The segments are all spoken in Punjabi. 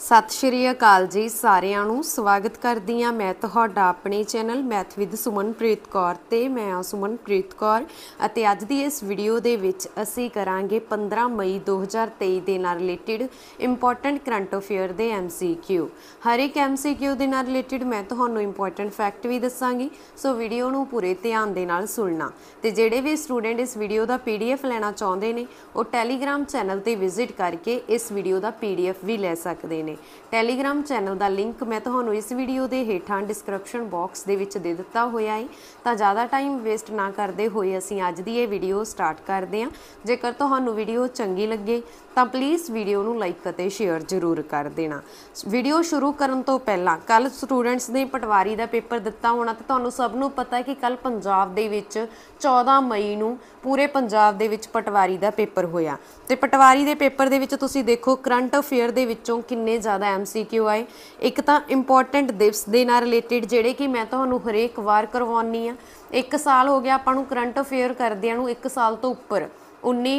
ਸਤਿ ਸ਼੍ਰੀ ਅਕਾਲ ਜੀ ਸਾਰਿਆਂ ਨੂੰ ਸਵਾਗਤ ਕਰਦੀ ਆ ਮੈਂ ਤੁਹਾਡਾ ਆਪਣੇ channel math with Sumanpreet Kaur ਤੇ ਮੈਂ ਆ ਸੁਮਨਪ੍ਰੀਤ ਕੌਰ ਅਤੇ ਅੱਜ ਦੀ ਇਸ ਵੀਡੀਓ ਦੇ ਵਿੱਚ ਅਸੀਂ ਕਰਾਂਗੇ 15 ਮਈ 2023 ਦੇ ਨਾਲ ਰਿਲੇਟਡ ਇੰਪੋਰਟੈਂਟ ਕਰੰਟ ਅਫੇਅਰ ਦੇ MCQ ਹਰ ਇੱਕ MCQ ਦੇ ਨਾਲ ਰਿਲੇਟਡ ਮੈਂ ਤੁਹਾਨੂੰ ਇੰਪੋਰਟੈਂਟ ਫੈਕਟ ਵੀ ਦੱਸਾਂਗੀ ਸੋ ਵੀਡੀਓ ਨੂੰ ਪੂਰੇ ਧਿਆਨ ਦੇ ਨਾਲ ਸੁਣਨਾ ਤੇ ਜਿਹੜੇ ਵੀ ਸਟੂਡੈਂਟ ਇਸ ਵੀਡੀਓ ਦਾ PDF ਲੈਣਾ ਚਾਹੁੰਦੇ ਨੇ ਉਹ ਟੈਲੀਗ੍ਰam ਚੈਨਲ ਤੇ ਵਿਜ਼ਿਟ ਕਰਕੇ ਇਸ ਵੀਡੀਓ ਦਾ PDF ਵੀ ਲੈ ਸਕਦੇ ਨੇ ਨੇ ਟੈਲੀਗ੍ਰਾਮ ਚੈਨਲ ਦਾ ਲਿੰਕ ਮੈਂ ਤੁਹਾਨੂੰ ਇਸ ਵੀਡੀਓ ਦੇ ਹੇਠਾਂ ਡਿਸਕ੍ਰਿਪਸ਼ਨ ਬਾਕਸ ਦੇ ਵਿੱਚ ਦੇ ਦਿੱਤਾ ਹੋਇਆ ਹੈ ਤਾਂ ਜ਼ਿਆਦਾ ਟਾਈਮ ਵੇਸਟ ਨਾ ਕਰਦੇ ਹੋਏ ਅਸੀਂ ਅੱਜ ਦੀ ਇਹ ਵੀਡੀਓ ਸਟਾਰਟ ਕਰਦੇ ਹਾਂ ਜੇਕਰ ਤੁਹਾਨੂੰ ਵੀਡੀਓ ਚੰਗੀ ਲੱਗੇ ਤਾਂ ਪਲੀਜ਼ ਵੀਡੀਓ ਨੂੰ ਲਾਈਕ ਅਤੇ ਸ਼ੇਅਰ ਜ਼ਰੂਰ ਕਰ ਦੇਣਾ ਵੀਡੀਓ ਸ਼ੁਰੂ ਕਰਨ ਤੋਂ ਪਹਿਲਾਂ ਕੱਲ ਸਟੂਡੈਂਟਸ ਨੇ ਪਟਵਾਰੀ ਦਾ ਪੇਪਰ ਦਿੱਤਾ ਹੋਣਾ ਤੇ ਤੁਹਾਨੂੰ ਸਭ ਨੂੰ ਪਤਾ ਹੈ ਕਿ ਕੱਲ ਪੰਜਾਬ ਦੇ ਵਿੱਚ 14 ਮਈ ਨੂੰ ਪੂਰੇ ਪੰਜਾਬ ਦੇ ਵਿੱਚ ਪਟਵਾਰੀ ਦਾ ਪੇਪਰ ਹੋਇਆ ਤੇ ਪਟਵਾਰੀ ਦੇ ਪੇਪਰ ਦੇ ਵਿੱਚ ਤੁਸੀਂ ਦੇਖੋ ਕਰੰਟ ਅਫੇਅਰ ਦੇ ਵਿੱਚੋਂ ਕਿੰਨੇ ਜ਼ਿਆਦਾ ਐਮਸੀਕਿਊ ਆਏ ਇੱਕ ਤਾਂ ਇੰਪੋਰਟੈਂਟ ਦਿਵਸ ਦੇ ਨਾਲ ਰਿਲੇਟਡ ਜਿਹੜੇ ਕਿ ਮੈਂ ਤੁਹਾਨੂੰ ਹਰੇਕ ਵਾਰ ਕਰਵਾਉਣੀ ਆ ਇੱਕ ਸਾਲ ਹੋ ਗਿਆ ਆਪਾਂ ਨੂੰ ਕਰੰਟ ਅਫੇਅਰ ਕਰਦਿਆਂ ਨੂੰ ਇੱਕ ਸਾਲ ਤੋਂ ਉੱਪਰ 19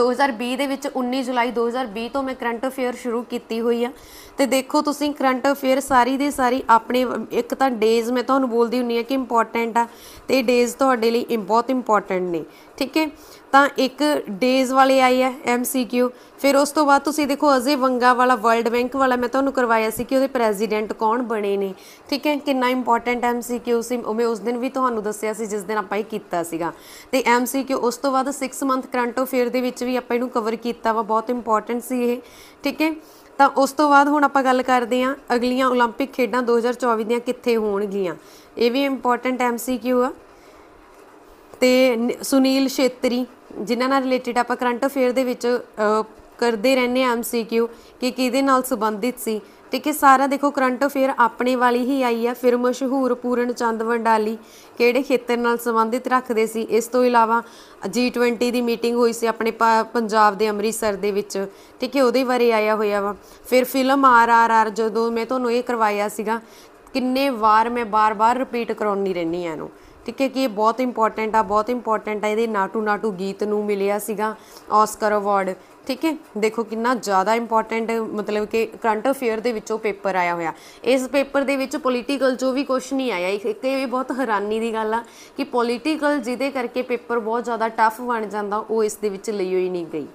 2020 ਦੇ ਵਿੱਚ 19 ਜੁਲਾਈ 2020 ਤੋਂ ਮੈਂ ਕਰੰਟ ਅਫੇਅਰ ਸ਼ੁਰੂ ਕੀਤੀ ਹੋਈ ਆ ਤੇ ਦੇਖੋ ਤੁਸੀਂ ਕਰੰਟ ਅਫੇਅਰ ਸਾਰੀ ਦੇ ਸਾਰੀ ਆਪਣੇ ਇੱਕ ਤਾਂ ਡੇਜ਼ ਮੈਂ ਤੁਹਾਨੂੰ ਬੋਲਦੀ ਹੁੰਨੀ ਆ ਕਿ ਇੰਪੋਰਟੈਂਟ ਆ ਤੇ ਡੇਜ਼ ਤੁਹਾਡੇ ਲਈ ਬਹੁਤ ਇੰਪੋਰਟੈਂਟ ਨੇ ਠੀਕ ਹੈ ਤਾਂ ਇੱਕ ਡੇਜ਼ ਵਾਲੇ ਆਈ ਹੈ ਐਮਸੀਕਿਊ ਫਿਰ ਉਸ ਤੋਂ ਬਾਅਦ ਤੁਸੀਂ ਦੇਖੋ ਅਜੇ ਵੰਗਾ ਵਾਲਾ ਵਰਲਡ ਬੈਂਕ ਵਾਲਾ ਮੈਂ ਤੁਹਾਨੂੰ ਕਰਵਾਇਆ ਸੀ ਕਿ ਉਹਦੇ ਪ੍ਰੈਜ਼ੀਡੈਂਟ ਕੌਣ ਬਣੇ ਨੇ ਠੀਕ ਹੈ ਕਿੰਨਾ ਇੰਪੋਰਟੈਂਟ ਐਮਸੀਕਿਊ ਸੀ ਉਹ ਮੈਂ ਉਸ ਦਿਨ ਵੀ ਤੁਹਾਨੂੰ ਦੱਸਿਆ ਸੀ ਜਿਸ ਦਿਨ ਆਪਾਂ ਇਹ ਕੀਤਾ ਸੀਗਾ ਤੇ ਐਮਸੀਕਿਊ ਉਸ ਤੋਂ ਬਾਅਦ 6 ਮੰਥ ਕਰੰਟ ਅਫੇਅਰ ਦੇ ਵਿੱਚ ਵੀ ਆਪਾਂ ਇਹਨੂੰ ਕਵਰ ਕੀਤਾ ਵਾ ਬਹੁਤ ਇੰਪੋਰਟੈਂਟ ਸੀ ਇਹ ਠੀਕ ਹੈ ਤਾਂ ਉਸ ਤੋਂ ਬਾਅਦ ਹੁਣ ਆਪਾਂ ਗੱਲ ਕਰਦੇ ਆਂ ਅਗਲੀਆਂ 올림픽 ਖੇਡਾਂ 2024 ਦੀਆਂ ਕਿੱਥੇ ਹੋਣਗੀਆਂ ਇਹ ਵੀ ਇੰਪੋਰਟੈਂਟ ਐਮਸੀਕਿਊ ਆ ਤੇ ਸੁਨੀਲ ਛੇਤਰੀ ਜਿਨ੍ਹਾਂ ਨਾਲ ਰਿਲੇਟਡ ਆਪਾਂ ਕਰੰਟ ਅਫੇਅਰ ਦੇ ਵਿੱਚ ਕਰਦੇ ਰਹਿੰਦੇ ਆ ਐਮਸੀਕਿਊ ਕਿ ਕਿਹਦੇ ਨਾਲ ਸੰਬੰਧਿਤ ਸੀ ਠੀਕ ਹੈ ਸਾਰਾ ਦੇਖੋ ਕਰੰਟ ਅਫੇਅਰ ਆਪਣੇ ਵਾਲੀ ਹੀ ਆਈ ਆ ਫਿਰ ਮਸ਼ਹੂਰ ਪੂਰਨ ਚੰਦ ਵੰਡਾਲੀ ਕਿਹੜੇ ਖੇਤਰ ਨਾਲ ਸੰਬੰਧਿਤ ਰੱਖਦੇ ਸੀ ਇਸ ਤੋਂ ਇਲਾਵਾ ਜੀ20 ਦੀ ਮੀਟਿੰਗ ਹੋਈ ਸੀ ਆਪਣੇ ਪੰਜਾਬ ਦੇ ਅੰਮ੍ਰਿਤਸਰ ਦੇ ਵਿੱਚ ਠੀਕ ਹੈ ਉਹਦੇ ਬਾਰੇ ਆਇਆ ਹੋਇਆ ਵਾ ਫਿਰ ਫਿਲਮ ਆਰ ਜਦੋਂ ਮੈਂ ਤੁਹਾਨੂੰ ਇਹ ਕਰਵਾਇਆ ਸੀਗਾ ਕਿੰਨੇ ਵਾਰ ਮੈਂ ਬਾਰ-ਬਾਰ ਰਿਪੀਟ ਕਰਾਉਣੀ ਰਹਿਣੀ ਆ ਇਹਨੂੰ ਠੀਕ ਹੈ ਕਿ ਇਹ ਬਹੁਤ ਇੰਪੋਰਟੈਂਟ ਆ ਬਹੁਤ ਇੰਪੋਰਟੈਂਟ ਆ ਇਹਦੇ ਨਾਟੂ ਨਾਟੂ ਗੀਤ ਨੂੰ ਮਿਲਿਆ ਸੀਗਾ ਆਸਕਰ ਅਵਾਰਡ ਠੀਕ ਹੈ ਦੇਖੋ ਕਿੰਨਾ ਜ਼ਿਆਦਾ ਇੰਪੋਰਟੈਂਟ ਮਤਲਬ ਕਿ ਕਰੰਟ ਅਫੇਅਰ ਦੇ ਵਿੱਚੋਂ ਪੇਪਰ ਆਇਆ ਹੋਇਆ ਇਸ ਪੇਪਰ ਦੇ ਵਿੱਚ ਪੋਲੀਟੀਕਲ ਜੋ ਵੀ ਕੁਝ ਨਹੀਂ ਆਇਆ ਇੱਕ ਇਹ ਬਹੁਤ ਹੈਰਾਨੀ ਦੀ ਗੱਲ ਆ ਕਿ ਪੋਲੀਟੀਕਲ ਜਿਹਦੇ ਕਰਕੇ ਪੇਪਰ ਬਹੁਤ ਜ਼ਿਆਦਾ ਟਫ ਬਣ ਜਾਂਦਾ ਉਹ ਇਸ ਦੇ ਵਿੱਚ ਲਈ ਹੋਈ ਨਹੀਂ ਗਈ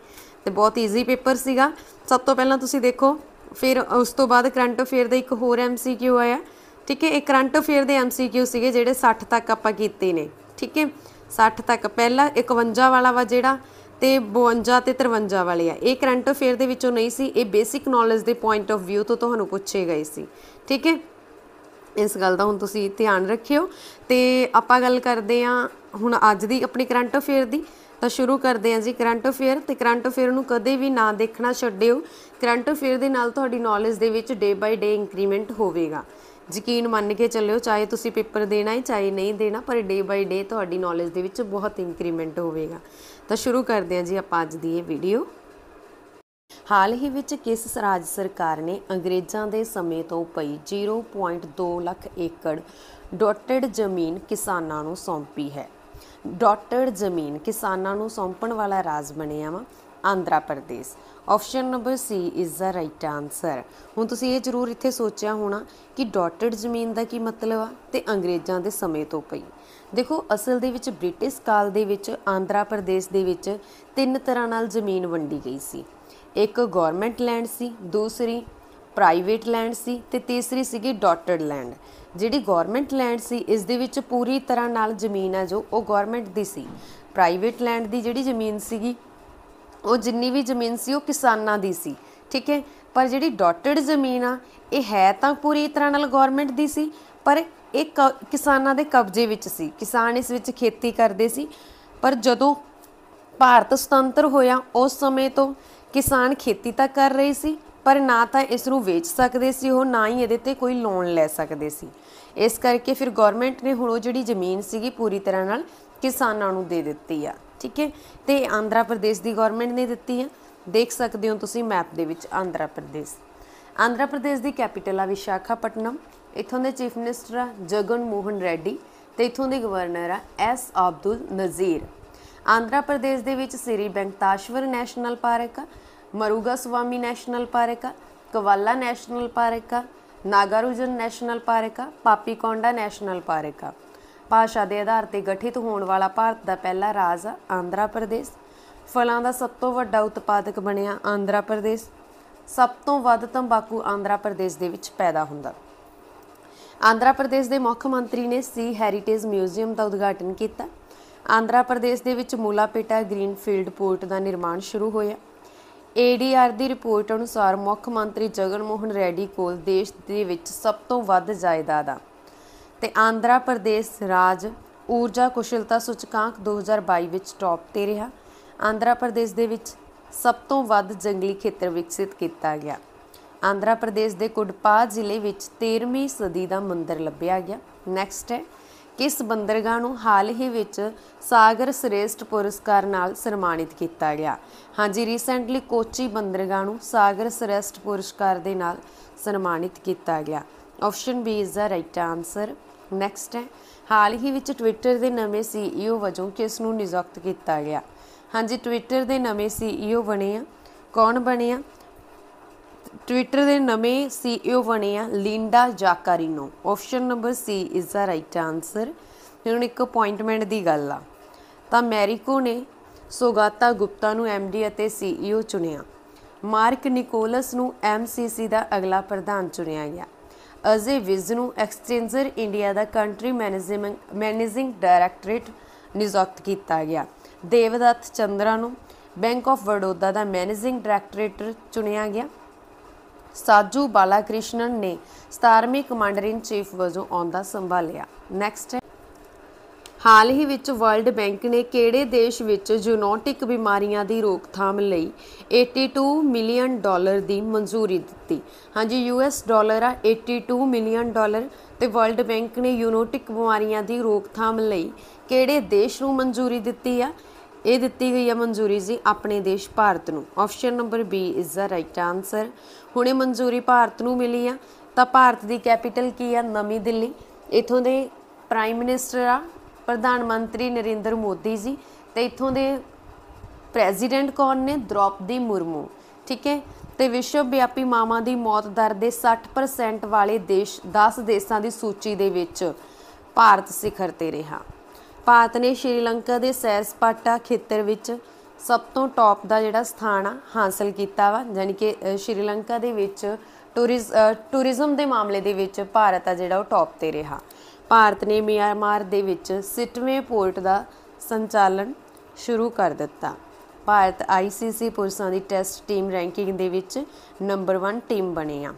ਤੇ ਬਹੁਤ ਈਜ਼ੀ ਪੇਪਰ ਸੀਗਾ ਸਭ ਤੋਂ ਪਹਿਲਾਂ ਤੁਸੀਂ ਦੇਖੋ ਫਿਰ ਉਸ ਤੋਂ ਬਾਅਦ ਕਰੰਟ ਅਫੇਅਰ ਦਾ ਇੱਕ ਹੋਰ ਐਮਸੀਕਿਊ ਆਇਆ ਠੀਕ ਹੈ ਇਹ ਕਰੰਟ ਅਫੇਅਰ ਦੇ ਐਮਸੀਕਿਊ ਸੀਗੇ ਜਿਹੜੇ 60 ਤੱਕ ਆਪਾਂ ਕੀਤੇ ਨੇ ਠੀਕ ਹੈ 60 ਤੱਕ ਪਹਿਲਾ 51 ਵਾਲਾ ਵਾ ਜਿਹੜਾ ਤੇ 52 ਤੇ 53 ਵਾਲੇ ਆ ਇਹ ਕਰੰਟ ਅਫੇਅਰ ਦੇ ਵਿੱਚੋਂ ਨਹੀਂ ਸੀ ਇਹ ਬੇਸਿਕ ਨੌਲੇਜ ਦੇ ਪੁਆਇੰਟ ਆਫ View ਤੋਂ ਤੁਹਾਨੂੰ ਪੁੱਛੇ ਗਏ ਸੀ ਠੀਕ ਹੈ ਇਸ ਗੱਲ ਦਾ ਹੁਣ ਤੁਸੀਂ ਧਿਆਨ ਰੱਖਿਓ ਤੇ ਆਪਾਂ ਗੱਲ ਕਰਦੇ ਆ ਹੁਣ ਅੱਜ ਦੀ ਆਪਣੀ ਕਰੰਟ ਅਫੇਅਰ ਦੀ ਤਾਂ ਸ਼ੁਰੂ ਕਰਦੇ ਆ ਜੀ ਕਰੰਟ ਅਫੇਅਰ ਤੇ ਕਰੰਟ ਅਫੇਅਰ ਨੂੰ ਕਦੇ ਵੀ ਨਾ ਦੇਖਣਾ ਛੱਡਿਓ ਕਰੰਟ ਅਫੇਅਰ ਦੇ ਨਾਲ ਤੁਹਾਡੀ ਨੌਲੇਜ ਦੇ ਵਿੱਚ ਡੇ ਬਾਈ ਡੇ ਇੰਕਰੀਮੈਂਟ ਹੋਵੇਗਾ ਯਕੀਨ ਮੰਨ ਕੇ ਚੱਲਿਓ ਚਾਹੇ ਤੁਸੀਂ ਪੇਪਰ ਦੇਣਾ ਹੈ ਚਾਹੇ ਨਹੀਂ ਦੇਣਾ ਪਰ ਡੇ ਬਾਈ ਡੇ ਤੁਹਾਡੀ ਨੌਲੇਜ ਦੇ ਵਿੱਚ ਬਹੁਤ ਇੰਕਰੀਮੈਂਟ ਹੋਵੇਗਾ ਤਾਂ ਸ਼ੁਰੂ ਕਰਦੇ ਹਾਂ ਜੀ ਆਪਾਂ ਅੱਜ ਦੀ ਇਹ ਵੀਡੀਓ ਹਾਲ ਹੀ ਵਿੱਚ ਕਿਸ ਰਾਜ ਸਰਕਾਰ ਨੇ ਅੰਗਰੇਜ਼ਾਂ ਦੇ ਸਮੇਂ ਤੋਂ ਪਈ 0.2 ਲੱਖ ਏਕੜ ਡੋਟਡ ਜ਼ਮੀਨ ਕਿਸਾਨਾਂ ਨੂੰ ਸੌਂਪੀ ਹੈ ਡਾਟਡ ਜ਼ਮੀਨ ਕਿਸਾਨਾਂ ਨੂੰ ਸੌਂਪਣ ਵਾਲਾ ਰਾਜ ਬਣਿਆ ਵਾ Andhra Pradesh option number C is the right answer ਹੁਣ ਤੁਸੀਂ ਇਹ ਜ਼ਰੂਰ ਇੱਥੇ ਸੋਚਿਆ ਹੋਣਾ ਕਿ ਡਾਟਡ ਜ਼ਮੀਨ ਦਾ ਕੀ ਮਤਲਬ ਆ ਤੇ ਅੰਗਰੇਜ਼ਾਂ ਦੇ ਸਮੇਂ ਤੋਂ ਪਈ ਦੇਖੋ ਅਸਲ ਦੇ ਵਿੱਚ ਬ੍ਰਿਟਿਸ਼ ਕਾਲ ਦੇ ਵਿੱਚ ਆਂਧਰਾ ਪ੍ਰਦੇਸ਼ ਦੇ ਵਿੱਚ ਤਿੰਨ ਤਰ੍ਹਾਂ ਨਾਲ ਜ਼ਮੀਨ ਵੰਡੀ ਗਈ ਸੀ ਇੱਕ ਗਵਰਨਮੈਂਟ ਲੈਂਡ ਸੀ ਦੂਸਰੀ ਪ੍ਰਾਈਵੇਟ ਲੈਂਡ ਸੀ ਤੇ ਤੀਸਰੀ ਸੀਗੀ ਡਾਟਡ ਲੈਂਡ ਜਿਹੜੀ ਗਵਰਨਮੈਂਟ ਲੈਂਡ ਸੀ ਇਸ ਦੇ ਵਿੱਚ ਪੂਰੀ ਤਰ੍ਹਾਂ ਨਾਲ ਜ਼ਮੀਨ ਆ ਜੋ ਉਹ ਗਵਰਨਮੈਂਟ ਦੀ ਸੀ ਪ੍ਰਾਈਵੇਟ ਲੈਂਡ ਦੀ ਜਿਹੜੀ ਜ਼ਮੀਨ ਸੀਗੀ ਉਹ ਜਿੰਨੀ ਵੀ ਜ਼ਮੀਨ ਸੀ ਉਹ ਕਿਸਾਨਾਂ ਦੀ ਸੀ ਠੀਕ ਹੈ ਪਰ ਜਿਹੜੀ ਡਾਟਡ ਜ਼ਮੀਨ ਆ ਇਹ ਹੈ ਤਾਂ ਪੂਰੀ ਤਰ੍ਹਾਂ ਨਾਲ ਗਵਰਨਮੈਂਟ ਦੀ ਸੀ ਪਰ ਇਹ ਕਿਸਾਨਾਂ ਦੇ ਕਬਜ਼ੇ ਵਿੱਚ ਸੀ ਕਿਸਾਨ ਇਸ ਵਿੱਚ ਖੇਤੀ ਕਰਦੇ ਸੀ ਪਰ ਜਦੋਂ ਭਾਰਤ ਸੁਤੰਤਰ ਹੋਇਆ ਉਸ ਸਮੇਂ ਤੋਂ ਕਿਸਾਨ ਖੇਤੀ ਤਾਂ ਕਰ ਰਹੇ ਸੀ ਪਰ ਨਾ ਤਾਂ ਇਸ ਨੂੰ ਵੇਚ ਸਕਦੇ ਸੀ ਉਹ ਨਾ ਹੀ ਇਹਦੇ ਤੇ ਕੋਈ ਲੋਨ ਲੈ ਸਕਦੇ ਸੀ ਇਸ ਕਰਕੇ ਫਿਰ ਗਵਰਨਮੈਂਟ ਨੇ ਹੁਣ ਉਹ ਜਿਹੜੀ ਜ਼ਮੀਨ ਸੀਗੀ ਪੂਰੀ ਤਰ੍ਹਾਂ ਨਾਲ ਕਿਸਾਨਾਂ ਨੂੰ ਦੇ ਦਿੱਤੀ ਆ ਠੀਕ ਹੈ ਤੇ ਆਂਧਰਾ ਪ੍ਰਦੇਸ਼ ਦੀ ਗਵਰਨਮੈਂਟ ਨੇ ਦਿੱਤੀ ਆ ਦੇਖ ਸਕਦੇ ਹੋ ਤੁਸੀਂ ਮੈਪ ਦੇ ਵਿੱਚ ਆਂਧਰਾ ਪ੍ਰਦੇਸ਼ ਆਂਧਰਾ ਪ੍ਰਦੇਸ਼ ਦੀ ਕੈਪੀਟਲ ਆ ਵਿਸ਼ਾਖਾਪਟਨਮ ਇਥੋਂ ਦੇ ਚੀਫ ਮਿਨਿਸਟਰ ਆ ਜਗਨ ਮੋਹਨ ਰੈਡੀ ਤੇ ਇਥੋਂ ਦੇ ਗਵਰਨਰ ਆ ਐਸ ਅਬਦੁਲ ਨਜ਼ੀਰ ਆਂਧਰਾ ਪ੍ਰਦੇਸ਼ ਦੇ ਵਿੱਚ ਸ੍ਰੀ ਬੈਂਕਤਾਸ਼ਵਰ ਨੈਸ਼ਨਲ ਪਾਰਕ ਆ ਮਰੂਗਾ ਸੁਆਮੀ ਨੈਸ਼ਨਲ ਪਾਰਕ ਆ ਕਵਾਲਾ ਨੈਸ਼ਨਲ ਪਾਰਕ ਆ ਨਾਗਾਰੂਜਨ ਨੈਸ਼ਨਲ ਪਾਰਕ ਆ ਪਾਪੀਕੌਂਡਾ ਨੈਸ਼ਨਲ ਪਾਰਕ ਆ ਭਾਸ਼ਾ ਦੇ ਆਧਾਰ ਤੇ ਗਠਿਤ ਹੋਣ ਵਾਲਾ ਭਾਰਤ ਦਾ ਪਹਿਲਾ ਰਾਜ ਆ ਆਂਧਰਾ ਪ੍ਰਦੇਸ਼ ਫਲਾਂ ਦਾ ਸਭ ਤੋਂ ਵੱਡਾ ਉਤਪਾਦਕ ਬਣਿਆ ਆਂਧਰਾ ਪ੍ਰਦੇਸ਼ ਸਭ ਤੋਂ ਵੱਧ ਤੰਬਾਕੂ ਆਂਧਰਾ ਪ੍ਰਦੇਸ਼ ਦੇ ਵਿੱਚ ਪੈਦਾ ਹੁੰਦਾ ਆਂਧਰਾ ਪ੍ਰਦੇਸ਼ ਦੇ ਮੁੱਖ ਮੰਤਰੀ ਨੇ ਸੀ ਹੈਰੀਟੇਜ ਮਿਊਜ਼ੀਅਮ ਦਾ ਉਦਘਾਟਨ ਕੀਤਾ ਆਂਧਰਾ ਪ੍ਰਦੇਸ਼ ਦੇ ਵਿੱਚ ਮੂਲਾਪੇਟਾ ਗ੍ਰੀਨਫੀਲਡ ਪੋਰਟ ਦਾ ਨਿਰਮਾਣ ਸ਼ੁਰੂ ਹੋਇਆ ਏਡੀਆਰ ਦੀ ਰਿਪੋਰਟ ਅਨੁਸਾਰ ਮੁੱਖ ਮੰਤਰੀ ਜਗਨ ਮੋਹਨ ਰੈਡੀ ਕੋਲ ਦੇਸ਼ ਦੇ ਵਿੱਚ ਸਭ ਤੋਂ ਵੱਧ ਆ ਤੇ ਆਂਧਰਾ ਪ੍ਰਦੇਸ਼ ਰਾਜ ਊਰਜਾ ਕੁਸ਼ਲਤਾ ਸੂਚਕਾਂਕ 2022 ਵਿੱਚ ਟੌਪ ਤੇ ਰਿਹਾ ਆਂਧਰਾ ਪ੍ਰਦੇਸ਼ ਦੇ ਵਿੱਚ ਸਭ ਤੋਂ ਵੱਧ ਜੰਗਲੀ ਖੇਤਰ ਵਿਕਸਿਤ ਕੀਤਾ ਗਿਆ ਆਂਧਰਾ ਪ੍ਰਦੇਸ਼ ਦੇ ਕੁਡਪਾ ਜ਼ਿਲ੍ਹੇ ਵਿੱਚ 13ਵੀਂ ਸਦੀ ਦਾ ਮੰਦਿਰ ਲੱਭਿਆ ਗਿਆ ਨੈਕਸਟ ਹੈ ਕਿਸ ਬੰਦਰਗਾਹ ਨੂੰ ਹਾਲ ਹੀ ਵਿੱਚ ਸਾਗਰ ਸ੍ਰੇਸ਼ਟ ਪੁਰਸਕਾਰ ਨਾਲ ਸਨਮਾਨਿਤ ਕੀਤਾ ਗਿਆ ਹਾਂਜੀ ਰੀਸੈਂਟਲੀ ਕੋਚੀ ਬੰਦਰਗਾਹ ਨੂੰ ਸਾਗਰ ਸ੍ਰੇਸ਼ਟ ਪੁਰਸਕਾਰ ਦੇ ਨਾਲ ਸਨਮਾਨਿਤ ਕੀਤਾ ਗਿਆ option B is the right answer next ਹੈ ਹਾਲ ਹੀ ਵਿੱਚ ਟਵਿੱਟਰ ਦੇ ਨਵੇਂ ਸੀਈਓ e ਵਜੋਂ ਕਿਸ ਨੂੰ ਨਿਯੁਕਤ ਕੀਤਾ ਗਿਆ ਹਾਂਜੀ ਟਵਿੱਟਰ ਦੇ ਨਵੇਂ ਸੀਈਓ e ਬਣੇ ਆ ਕੌਣ ਬਣੇ ਆ ਟਵਿੱਟਰ ਦੇ ਨਵੇਂ ਸੀਈਓ e ਬਣੇ ਆ Linda Yaccarino option number C is the right answer ਇਹਨਾਂ ਇੱਕ ਅਪਾਇੰਟਮੈਂਟ ਦੀ ਗੱਲ ਆ ਤਾਂ ਮੈਰੀਕੋ ਨੇ ਸੋਗਾਤਾ ਗੁਪਤਾ ਨੂੰ ਐਮਡੀ ਅਤੇ ਸੀਈਓ e ਚੁਣਿਆ ਮਾਰਕ ਨਿਕੋਲਸ ਨੂੰ ਐਮਸੀਸੀ ਦਾ ਅਗਲਾ ਪ੍ਰਧਾਨ ਚੁਣਿਆ ਗਿਆ ਅਜੇ ਵਿਜ਼ ਨੂੰ ਐਕਸਚੇਂਜਰ ਇੰਡੀਆ ਦਾ ਕੰਟਰੀ ਮੈਨੇਜਮੈਂਟ ਮੈਨੇਜਿੰਗ ਡਾਇਰੈਕਟਰੇਟ ਨਿਯੁਕਤ ਕੀਤਾ ਗਿਆ ਦੇਵਦਤ ਚੰਦਰਾ ਨੂੰ ਬੈਂਕ ਆਫ ਵਡੋਦਾ ਦਾ ਮੈਨੇਜਿੰਗ ਡਾਇਰੈਕਟੋਰੇਟ ਚੁਣਿਆ ਗਿਆ ਸਾਜੂ ਬਾਲਾਕ੍ਰਿਸ਼ਨਨ ਨੇ 17ਵੇਂ ਕਮਾਂਡਰ ਇਨ ਚੀਫ ਵਜੋਂ ਆਉਂਦਾ ਸੰਭਾਲਿਆ ਨੈਕਸਟ ਹਾਲ ਹੀ ਵਿੱਚ ਵਰਲਡ ਬੈਂਕ ਨੇ ਕਿਹੜੇ ਦੇਸ਼ ਵਿੱਚ ਜੂਨੋਟਿਕ ਬਿਮਾਰੀਆਂ ਦੀ ਰੋਕਥਾਮ ਲਈ 82 ਮਿਲੀਅਨ ਡਾਲਰ ਦੀ ਮਨਜ਼ੂਰੀ ਦਿੱਤੀ ਹਾਂਜੀ ਯੂਐਸ ਡਾਲਰ ਆ 82 ਮਿਲੀਅਨ ਡਾਲਰ ਤੇ ਵਰਲਡ ਬੈਂਕ ਨੇ ਯੂਨੋਟਿਕ ਬਿਮਾਰੀਆਂ ਦੀ ਰੋਕਥਾਮ ਲਈ ਕਿਹੜੇ ਦੇਸ਼ ਨੂੰ ਮਨਜ਼ੂਰੀ ਦਿੱਤੀ ਆ ਇਹ ਦਿੱਤੀ ਗਈ ਆ ਮਨਜ਼ੂਰੀ ਜੀ ਆਪਣੇ ਦੇਸ਼ ਭਾਰਤ ਨੂੰ option number B is the right answer ਹੁਣੇ ਮਨਜ਼ੂਰੀ ਭਾਰਤ ਨੂੰ ਮਿਲੀ ਆ ਤਾਂ ਭਾਰਤ ਦੀ ਕੈਪੀਟਲ ਕੀ ਆ ਨਵੀਂ ਦਿੱਲੀ ਇਥੋਂ ਦੇ ਪ੍ਰਾਈਮ ਮਿਨਿਸਟਰ ਆ ਪ੍ਰਧਾਨ ਮੰਤਰੀ ਨਰਿੰਦਰ ਮੋਦੀ ਜੀ ਤੇ ਇਥੋਂ ਦੇ ਪ੍ਰੈਜ਼ੀਡੈਂਟ ਕੌਣ ਨੇ ਦ੍ਰੋਪਦੀ ਮੁਰਮੂ ਠੀਕ ਹੈ ਤੇ ਵਿਸ਼ਵ ਵਿਆਪੀ ਮਾਵਾਂ ਦੀ ਮੌਤ ਦਰ ਦੇ 60% ਵਾਲੇ ਦੇਸ਼ 10 ਦੇਸ਼ਾਂ ਦੀ ਸੂਚੀ ਦੇ ਵਿੱਚ ਭਾਰਤ ਸਿਖਰ ਤੇ ਰਿਹਾ ਭਾਰਤ ਨੇ ਸ਼੍ਰੀਲੰਕਾ ਦੇ ਸੈਰ ਸਪਾਟਾ ਖੇਤਰ ਵਿੱਚ ਸਭ ਤੋਂ ਟੌਪ ਦਾ ਜਿਹੜਾ ਸਥਾਨ ਆ ਹਾਸਲ ਕੀਤਾ ਵਾ ਯਾਨੀ ਕਿ ਸ਼੍ਰੀਲੰਕਾ ਦੇ ਵਿੱਚ ਟੂਰਿਜ਼ਮ ਦੇ ਮਾਮਲੇ ਦੇ ਵਿੱਚ ਭਾਰਤ ਆ ਜਿਹੜਾ ਉਹ ਟੌਪ ਤੇ ਰਿਹਾ ਭਾਰਤ ਨੇ ਮਿਆਂਮਾਰ ਦੇ ਵਿੱਚ ਸਿਟਵੇਂ ਪੋਰਟ ਦਾ ਸੰਚਾਲਨ ਸ਼ੁਰੂ ਕਰ ਦਿੱਤਾ ਭਾਰਤ ਆਈਸੀਸੀ ਪੁਰਸ਼ਾਂ ਦੀ ਟੈਸਟ ਟੀਮ ਰੈਂਕਿੰਗ ਦੇ ਵਿੱਚ ਨੰਬਰ 1 ਟੀਮ ਬਣੀ ਆ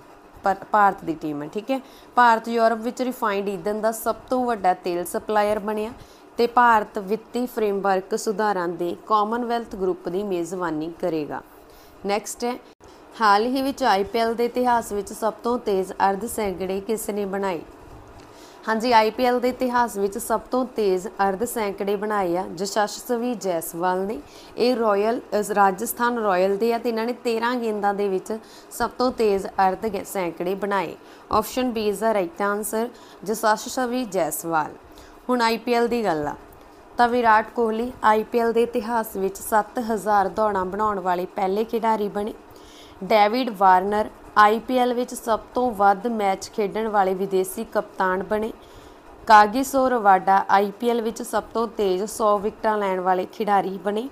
ਭਾਰਤ ਦੀ ਟੀਮ ਹੈ ਠੀਕ ਹੈ ਭਾਰਤ ਯੂਰਪ ਵਿੱਚ ਰਿਫਾਈਨਡ ਈਂਧਨ ਦਾ ਸਭ ਤੋਂ ਵੱਡਾ ਤੇਲ ਸਪਲਾਇਰ ਬਣਿਆ ਤੇ ਭਾਰਤ ਵਿੱਤੀ ਫਰੇਮਵਰਕ ਸੁਧਾਰਾਂ ਦੇ ਕਾਮਨਵੈਲਥ ਗਰੁੱਪ ਦੀ ਮੇਜ਼ਬਾਨੀ ਕਰੇਗਾ ਨੈਕਸਟ ਹੈ ਹਾਲ ਹੀ ਵਿੱਚ ਆਈਪੀਐਲ ਦੇ ਇਤਿਹਾਸ ਵਿੱਚ ਸਭ ਤੋਂ ਤੇਜ਼ ਅਰਧ ਸੈਂਕੜੇ ਕਿਸ ਨੇ ਬਣਾਏ ਹਾਂਜੀ ਆਈਪੀਐਲ ਦੇ ਇਤਿਹਾਸ ਵਿੱਚ ਸਭ ਤੋਂ ਤੇਜ਼ ਅਰਧ ਸੈਂਕੜੇ ਬਣਾਏ ਆ ਜਸ਼ਸਵੀ ਜੈਸਵਾਲ ਨੇ ਇਹ ਰਾਇਲ ਰਾਜਸਥਾਨ ਰਾਇਲ ਦੇ ਆ ਤੇ ਇਹਨਾਂ ਨੇ 13 ਗੇਂਦਾਂ ਦੇ ਵਿੱਚ ਸਭ ਤੋਂ ਤੇਜ਼ ਅਰਧ ਸੈਂਕੜੇ ਬਣਾਏ option B is the right answer Yashasvi Jaiswal ਹੁਣ ਆਈਪੀਐਲ ਦੀ ਗੱਲ ਆ ਤਾਂ ਵਿਰਾਟ ਕੋਹਲੀ ਆਈਪੀਐਲ ਦੇ ਇਤਿਹਾਸ ਵਿੱਚ 7000 ਦੌੜਾਂ ਬਣਾਉਣ ਵਾਲੇ ਪਹਿਲੇ ਖਿਡਾਰੀ ਬਣੇ ਡੇਵਿਡ ਵਾਰਨਰ ਆਈਪੀਐਲ ਵਿੱਚ ਸਭ ਤੋਂ ਵੱਧ ਮੈਚ ਖੇਡਣ ਵਾਲੇ ਵਿਦੇਸ਼ੀ ਕਪਤਾਨ ਬਣੇ ਕਾਗਿਸੋ ਰਵਾਡਾ ਆਈਪੀਐਲ ਵਿੱਚ ਸਭ ਤੋਂ ਤੇਜ਼ 100 ਵਿਕਟਾਂ ਲੈਣ ਵਾਲੇ ਖਿਡਾਰੀ ਬਣੇ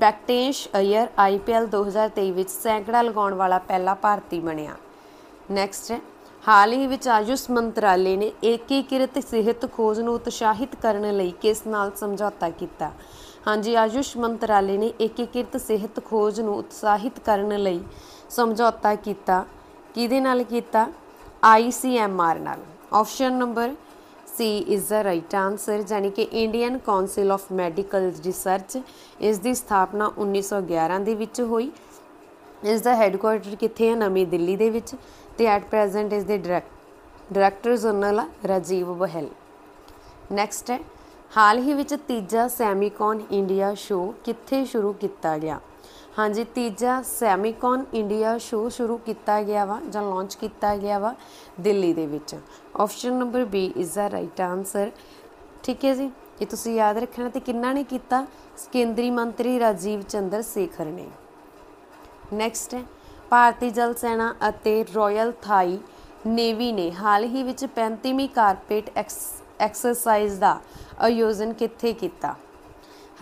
ਬੈਕਟੇਸ਼ ਅਯਰ ਆਈਪੀਐਲ 2023 ਵਿੱਚ ਸੈਂਕੜਾ ਲਗਾਉਣ ਵਾਲਾ ਪਹਿਲਾ ਭਾਰਤੀ ਬਣਿਆ ਨੈਕਸਟ ਹਾਲ ਹੀ ਵਿੱਚ ਆਯੁਸ਼ ਮੰਤਰਾਲੇ ਨੇ ਏਕੀਕ੍ਰਿਤ ਸਿਹਤ ਖੋਜ ਨੂੰ ਉਤਸ਼ਾਹਿਤ ਕਰਨ ਲਈ ਕਿਸ ਨਾਲ ਸਮਝੌਤਾ ਕੀਤਾ ਹਾਂਜੀ ਆਯੁਸ਼ ਮੰਤਰਾਲੇ ਨੇ ਏਕੀਕ੍ਰਿਤ ਸਿਹਤ ਖੋਜ ਨੂੰ ਉਤਸ਼ਾਹਿਤ ਕਰਨ ਲਈ ਸਮਝੌਤਾ ਕੀਤਾ ਕਿਹਦੇ ਨਾਲ ਕੀਤਾ ICMR ਨਾਲ option number C is the right answer ਜਾਨੀ ਕਿ Indian council of medical research ਇਸ ਦੀ ਸਥਾਪਨਾ 1911 ਦੇ ਵਿੱਚ ਹੋਈ ਇਸ ਦਾ ਹੈੱਡਕੁਆਰਟਰ ਕਿੱਥੇ ਹੈ ਨਵੀਂ ਦਿੱਲੀ ਦੇ ਵਿੱਚ ਤੇ ਐਟ ਪ੍ਰੈਜ਼ੈਂਟ ਇਸ ਦੇ director general Rajiv Bahl next ਹੈ ਹਾਲ ਹੀ ਵਿੱਚ ਤੀਜਾ ਸੈਮੀਕੌਨ ਇੰਡੀਆ ਸ਼ੋ ਕਿੱਥੇ ਸ਼ੁਰੂ ਕੀਤਾ ਗਿਆ ਹਾਂਜੀ ਤੀਜਾ ਸੈਮੀਕੌਨ ਇੰਡੀਆ ਸ਼ੋ ਸ਼ੁਰੂ ਕੀਤਾ ਗਿਆ ਵਾ ਜਾਂ ਲਾਂਚ ਕੀਤਾ ਗਿਆ ਵਾ ਦਿੱਲੀ ਦੇ ਵਿੱਚ option number B is the right answer ਠੀਕ ਹੈ ਜੀ ਇਹ ਤੁਸੀਂ ਯਾਦ ਰੱਖਣਾ ਤੇ ਕਿੰਨਾ ਨੇ ਕੀਤਾ ਕੇਂਦਰੀ ਮੰਤਰੀ ਰਾਜੀਵ ਚੰਦਰ ਸ਼ੇਖਰ ਨੇ ਨੈਕਸਟ ਹੈ ਭਾਰਤੀ ਜਲ ਸੈਨਾ ਅਤੇ ਰਾਇਲ ਥਾਈ ਨੇਵੀ ਨੇ ਹਾਲ ਹੀ ਵਿੱਚ 35ਵੀਂ ਕਾਰਪੇਟ ਐਕਸਰਸਾਈਜ਼ ਦਾ ਆਯੋਜਨ ਕਿੱਥੇ ਕੀਤਾ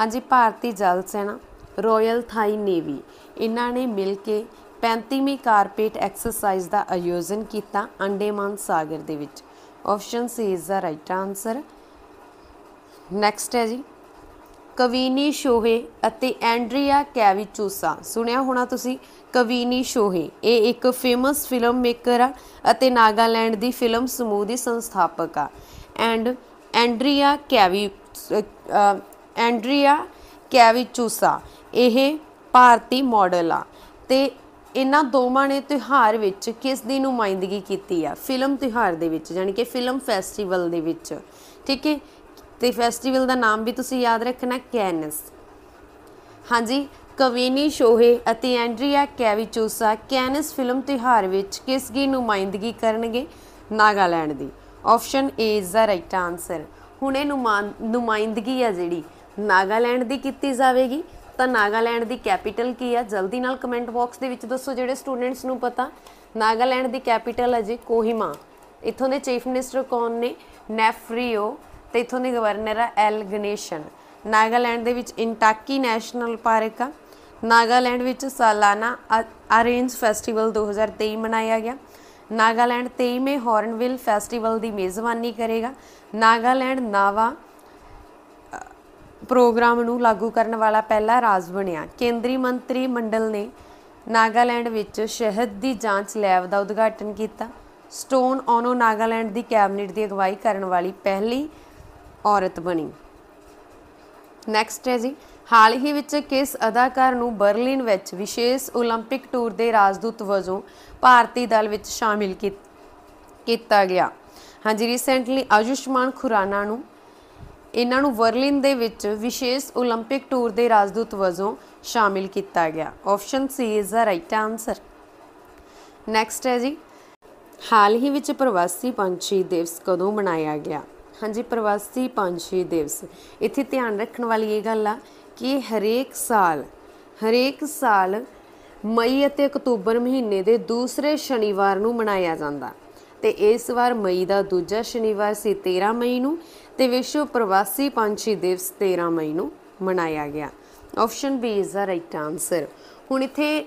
ਹਾਂਜੀ ਭਾਰਤੀ ਜਲ ਸੈਨਾ ਰਾਇਲ ਥਾਈ ਨੇਵੀ ਇਹਨਾਂ ਨੇ ਮਿਲ ਕੇ 35ਵੀਂ ਕਾਰਪੇਟ ਐਕਸਰਸਾਈਜ਼ ਦਾ ਆਯੋਜਨ ਕੀਤਾ ਅੰਡੇਮਾਨ ਸਾਗਰ ਦੇ ਵਿੱਚ option C is the right answer next ਹੈ ਜੀ ਕਵੀਨੀ ਸ਼ੋਹੇ ਅਤੇ ਐਂਡਰੀਆ ਕੈਵਿਚੂਸਾ ਸੁਣਿਆ ਹੋਣਾ ਤੁਸੀਂ ਕਵੀਨੀ ਸ਼ੋਹੇ ਇਹ ਇੱਕ ਫੇਮਸ ਫਿਲਮ ਮੇਕਰ ਆ ਅਤੇ ਨਾਗਾਲੈਂਡ ਦੀ ਫਿਲਮ ਸਮੂਹ ਦੀ ਸੰਸਥਾਪਕ ਆ ਐਂਡ ਐਂਡਰੀਆ ਕੈਵੀ ਐਂਡਰੀਆ ਕੈਵਿਚੂਸਾ ਇਹ ਭਾਰਤੀ ਮਾਡਲ ਆ ਤੇ ਇਹਨਾਂ ਦੋਵਾਂ ਨੇ ਤਿਹਾਰ ਵਿੱਚ ਕਿਸ ਦੀ ਨੁਮਾਇੰਦਗੀ ਕੀਤੀ ਆ ਫਿਲਮ ਤਿਹਾਰ ਦੇ ਵਿੱਚ ਯਾਨੀ ਕਿ ਫਿਲਮ ਫੈਸਟੀਵਲ ਦੇ ਵਿੱਚ ਠੀਕ ਹੈ ਤੇ ਫੈਸਟੀਵਲ ਦਾ ਨਾਮ ਵੀ ਤੁਸੀਂ ਯਾਦ ਰੱਖਣਾ ਕੈਨਸ ਹਾਂਜੀ ਕਵੀਨੀ ਸ਼ੋਹੇ ਅਤੇ ਐਂਡਰੀਆ ਕੈਵਿਚੂਸਾ ਕੈਨਸ ਫਿਲਮ ਤਿਹਾਰ ਵਿੱਚ ਕਿਸ ਦੀ ਨੁਮਾਇੰਦਗੀ ਕਰਨਗੇ ਨਾਗਾਲੈਂਡ ਦੀ option A is the right answer ਹੁਣ ਇਹ ਨੁਮਾਇੰਦਗੀ ਆ ਜਿਹੜੀ ਨਾਗਾਲੈਂਡ ਦੀ ਕੀਤੀ ਜਾਵੇਗੀ ਤਾਂ ਨਾਗਾਲੈਂਡ ਦੀ ਕੈਪੀਟਲ ਕੀ ਆ ਜਲਦੀ ਨਾਲ ਕਮੈਂਟ ਬਾਕਸ ਦੇ ਵਿੱਚ ਦੱਸੋ ਜਿਹੜੇ ਸਟੂਡੈਂਟਸ ਨੂੰ ਪਤਾ ਨਾਗਾਲੈਂਡ ਦੀ ਕੈਪੀਟਲ ਹੈ ਜੀ ਕੋਹਿਮਾ ਇੱਥੋਂ ਦੇ ਚੀਫ ਮਿਨਿਸਟਰ ਕੌਣ ਨੇ ਨੈਫਰੀਓ ਤੇ ਇਥੋਂ ਦੇ ਗਵਰਨਰ ਆ ਐਲ ਗਨੇਸ਼ਨ ਨਾਗਾਲੈਂਡ ਦੇ ਵਿੱਚ ਇੰਟਾਕੀ ਨੈਸ਼ਨਲ ਪਾਰਕ ਆ ਨਾਗਾਲੈਂਡ ਵਿੱਚ ਸਾਲਾਨਾ ਅਰੇਂਜ ਫੈਸਟੀਵਲ 2023 ਮਨਾਇਆ ਗਿਆ ਨਾਗਾਲੈਂਡ 23ਵੇਂ ਹੌਰਨਵਿਲ ਫੈਸਟੀਵਲ ਦੀ ਮੇਜ਼ਬਾਨੀ ਕਰੇਗਾ ਨਾਗਾਲੈਂਡ ਨਾਵਾ ਪ੍ਰੋਗਰਾਮ ਨੂੰ ਲਾਗੂ ਕਰਨ ਵਾਲਾ ਪਹਿਲਾ ਰਾਜ ਬਣਿਆ ਕੇਂਦਰੀ ਮੰਤਰੀ ਮੰਡਲ ਨੇ ਨਾਗਾਲੈਂਡ ਵਿੱਚ ਸ਼ਹਿਦ ਦੀ ਜਾਂਚ ਲੈਬ ਦਾ ਉਦਘਾਟਨ ਕੀਤਾ ਸਟੋਨ ਆਨੋ ਨਾਗਾਲੈਂਡ ਦੀ ਕੈਬਨਿਟ ਦੀ ਅਗਵਾਈ ਕਰਨ ਵਾਲੀ ਪਹਿਲੀ ਔਰਤ ਬਣੀ ਨੈਕਸਟ ਹੈ ਜੀ ਹਾਲ ਹੀ ਵਿੱਚ ਕਿਸ ਅਦਾਕਾਰ ਨੂੰ ਬਰਲਿਨ ਵਿੱਚ ਵਿਸ਼ੇਸ਼ 올림픽 ਟੂਰ ਦੇ ਰਾਜਦੂਤ ਵਜੋਂ ਭਾਰਤੀ ਦਲ ਵਿੱਚ ਸ਼ਾਮਿਲ ਕੀਤਾ ਗਿਆ ਹਾਂਜੀ ਰੀਸੈਂਟਲੀ ਆਯੁਸ਼ਮਾਨ ਖੁਰਾਨਾ ਨੂੰ ਇਹਨਾਂ ਨੂੰ ਬਰਲਿਨ ਦੇ ਵਿੱਚ ਵਿਸ਼ੇਸ਼ 올림픽 ਟੂਰ ਦੇ ਰਾਜਦੂਤ ਵਜੋਂ ਸ਼ਾਮਿਲ ਕੀਤਾ ਗਿਆ option C is the right answer next ਹੈ ਜੀ ਹਾਲ ਹੀ ਵਿੱਚ ਪ੍ਰਵਾਸੀ ਪੰਛੀ ਦਿਵਸ ਕਦੋਂ ਮਨਾਇਆ ਗਿਆ ਹਾਂਜੀ ਪ੍ਰਵਾਸੀ ਪੰਛੀ ਦਿਵਸ ਇੱਥੇ ਧਿਆਨ ਰੱਖਣ ਵਾਲੀ ਇਹ ਗੱਲ ਆ ਕਿ ਹਰੇਕ ਸਾਲ ਹਰੇਕ ਸਾਲ ਮਈ ਅਤੇ ਅਕਤੂਬਰ ਮਹੀਨੇ ਦੇ ਦੂਸਰੇ ਸ਼ਨੀਵਾਰ ਨੂੰ ਮਨਾਇਆ ਜਾਂਦਾ ਤੇ ਇਸ ਵਾਰ ਮਈ ਦਾ ਦੂਜਾ ਸ਼ਨੀਵਾਰ ਸੀ 13 ਮਈ ਨੂੰ ਤੇ ਵਿਸ਼ਵ ਪ੍ਰਵਾਸੀ ਪੰਛੀ ਦਿਵਸ 13 ਮਈ ਨੂੰ ਮਨਾਇਆ ਗਿਆ option B is the right answer ਹੁਣ ਇੱਥੇ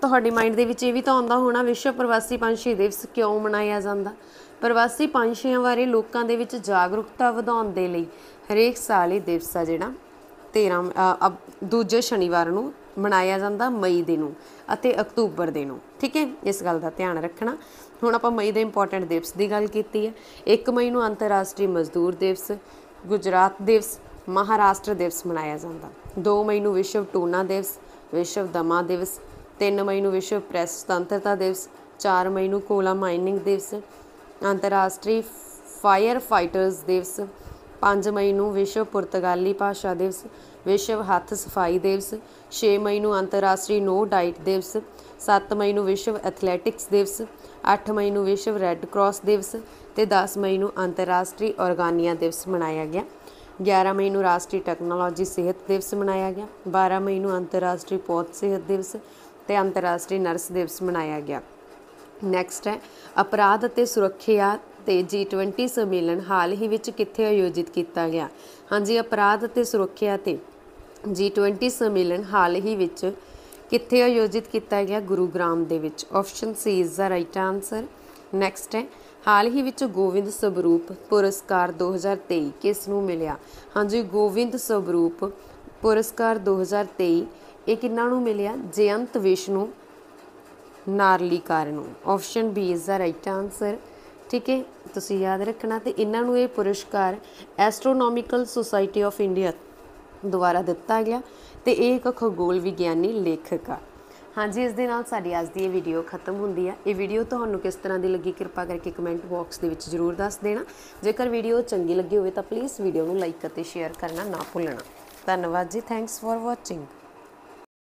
ਤੁਹਾਡੇ ਮਾਈਂਡ ਦੇ ਵਿੱਚ ਇਹ ਵੀ ਤਾਂ ਆਉਂਦਾ ਹੋਣਾ ਵਿਸ਼ਵ ਪ੍ਰਵਾਸੀ ਪੰਛੀ ਦਿਵਸ ਕਿਉਂ ਮਨਾਇਆ ਜਾਂਦਾ ਪ੍ਰਵਾਸੀ ਪੰਛੀਆਂ ਬਾਰੇ ਲੋਕਾਂ ਦੇ ਵਿੱਚ ਜਾਗਰੂਕਤਾ ਵਧਾਉਣ ਦੇ ਲਈ ਹਰੇਕ ਸਾਲ ਇਹ ਦਿਵਸ ਆ ਜਿਹੜਾ 13 ਦੂਜੇ ਸ਼ਨੀਵਾਰ ਨੂੰ ਮਨਾਇਆ ਜਾਂਦਾ ਮਈ ਦੇ ਨੂੰ ਅਤੇ ਅਕਤੂਬਰ ਦੇ ਨੂੰ ਠੀਕ ਹੈ ਇਸ ਗੱਲ ਦਾ ਧਿਆਨ ਰੱਖਣਾ ਹੁਣ ਆਪਾਂ ਮਈ ਦੇ ਇੰਪੋਰਟੈਂਟ ਦਿਵਸ ਦੀ ਗੱਲ ਕੀਤੀ ਹੈ 1 ਮਈ ਨੂੰ ਅੰਤਰਰਾਸ਼ਟਰੀ ਮਜ਼ਦੂਰ ਦਿਵਸ ਗੁਜਰਾਤ ਦਿਵਸ ਮਹਾਰਾਸ਼ਟਰ ਦਿਵਸ ਮਨਾਇਆ ਜਾਂਦਾ 2 ਮਈ ਨੂੰ ਵਿਸ਼ਵ ਟੂਨਾ ਦਿਵਸ ਵਿਸ਼ਵ ਦਮਾ ਦਿਵਸ 3 ਮਈ ਨੂੰ ਵਿਸ਼ਵ ਪ੍ਰੈਸ ਸੁਤੰਤਰਤਾ ਦਿਵਸ 4 ਮਈ ਨੂੰ ਕੋਲਾ ਮਾਈਨਿੰਗ ਦਿਵਸ ਅੰਤਰਰਾਸ਼ਟਰੀ ਫਾਇਰ ਫਾਈਟਰਸ ਦਿਵਸ 5 ਮਈ ਨੂੰ ਵਿਸ਼ਵ ਪੁਰਤਗਾਲੀ ਭਾਸ਼ਾ ਦਿਵਸ ਵਿਸ਼ਵ ਹੱਥ ਸਫਾਈ ਦਿਵਸ 6 ਮਈ ਨੂੰ ਅੰਤਰਰਾਸ਼ਟਰੀ ਨੋ ਡਾਈਟ ਦਿਵਸ 7 ਮਈ ਨੂੰ ਵਿਸ਼ਵ ਐਥਲੈਟਿਕਸ ਦਿਵਸ 8 ਮਈ ਨੂੰ ਵਿਸ਼ਵ ਰੈੱਡ ਕਰਾਸ ਦਿਵਸ ਤੇ 10 ਮਈ ਨੂੰ ਅੰਤਰਰਾਸ਼ਟਰੀ ਔਰਗਾਨੀਆ ਦਿਵਸ ਮਨਾਇਆ ਗਿਆ 11 ਮਈ ਨੂੰ ਰਾਸ਼ਟਰੀ ਟੈਕਨੋਲੋਜੀ ਸਿਹਤ ਦਿਵਸ ਮਨਾਇਆ ਗਿਆ 12 ਮਈ ਨੂੰ ਅੰਤਰਰਾਸ਼ਟਰੀ ਪੌਦ ਸਿਹਤ ਦਿਵਸ ਤੇ ਅੰਤਰਰਾਸ਼ਟਰੀ ਨਰਸ ਦਿਵਸ ਮਨਾਇਆ ਗਿਆ ਨੈਕਸਟ ਹੈ ਅਪਰਾਧ ਅਤੇ ਸੁਰੱਖਿਆ ਤੇ G20 ਸੰਮੇਲਨ ਹਾਲ ਹੀ ਵਿੱਚ ਕਿੱਥੇ ਆਯੋਜਿਤ ਕੀਤਾ ਗਿਆ ਹਾਂਜੀ ਅਪਰਾਧ ਅਤੇ ਸੁਰੱਖਿਆ ਤੇ G20 ਸੰਮੇਲਨ ਹਾਲ ਹੀ ਵਿੱਚ ਕਿੱਥੇ ਆਯੋਜਿਤ ਕੀਤਾ ਗਿਆ ਗੁਰੂਗ੍ਰਾਮ ਦੇ ਵਿੱਚ option C is the right answer next ਹੈ ਹਾਲ ਹੀ ਵਿੱਚ ਗੋਵਿੰਦ ਸਵਰੂਪ ਪੁਰਸਕਾਰ 2023 ਕਿਸ ਨੂੰ ਮਿਲਿਆ ਹਾਂਜੀ ਗੋਵਿੰਦ ਸਵਰੂਪ ਪੁਰਸਕਾਰ 2023 ਇਹ ਕਿੰਨਾਂ ਨੂੰ ਮਿਲਿਆ ਜਯੰਤ ਵਿਸ਼ਨੂੰ ਨਾਰਲੀ ਕਾਰ ਨੂੰ option B is the right answer ਠੀਕ ਹੈ ਤੁਸੀਂ ਯਾਦ ਰੱਖਣਾ ਤੇ ਇਹਨਾਂ ਨੂੰ ਇਹ ਪੁਰਸਕਾਰ ਐਸਟ੍ਰੋਨੋਮਿਕਲ ਸੁਸਾਇਟੀ ਆਫ ਇੰਡੀਆ ਦੁਆਰਾ ਦਿੱਤਾ ਗਿਆ ਤੇ ਇਹ ਇੱਕ ਖਗੋਲ ਵਿਗਿਆਨੀ ਲੇਖਕ ਆ ਹਾਂਜੀ ਇਸ ਦੇ ਨਾਲ ਸਾਡੀ ਅੱਜ ਦੀ ਇਹ ਵੀਡੀਓ ਖਤਮ ਹੁੰਦੀ ਆ ਇਹ ਵੀਡੀਓ ਤੁਹਾਨੂੰ ਕਿਸ ਤਰ੍ਹਾਂ ਦੀ ਲੱਗੀ ਕਿਰਪਾ ਕਰਕੇ ਕਮੈਂਟ ਬਾਕਸ ਦੇ ਵਿੱਚ ਜ਼ਰੂਰ ਦੱਸ ਦੇਣਾ ਜੇਕਰ ਵੀਡੀਓ ਚੰਗੀ ਲੱਗੀ ਹੋਵੇ ਤਾਂ ਪਲੀਜ਼ ਵੀਡੀਓ ਨੂੰ ਲਾਈਕ ਅਤੇ ਸ਼ੇਅਰ ਕਰਨਾ ਨਾ ਭੁੱਲਣਾ ਧੰਨਵਾਦ ਜੀ ਥੈਂਕਸ ਫॉर ਵਾਚਿੰਗ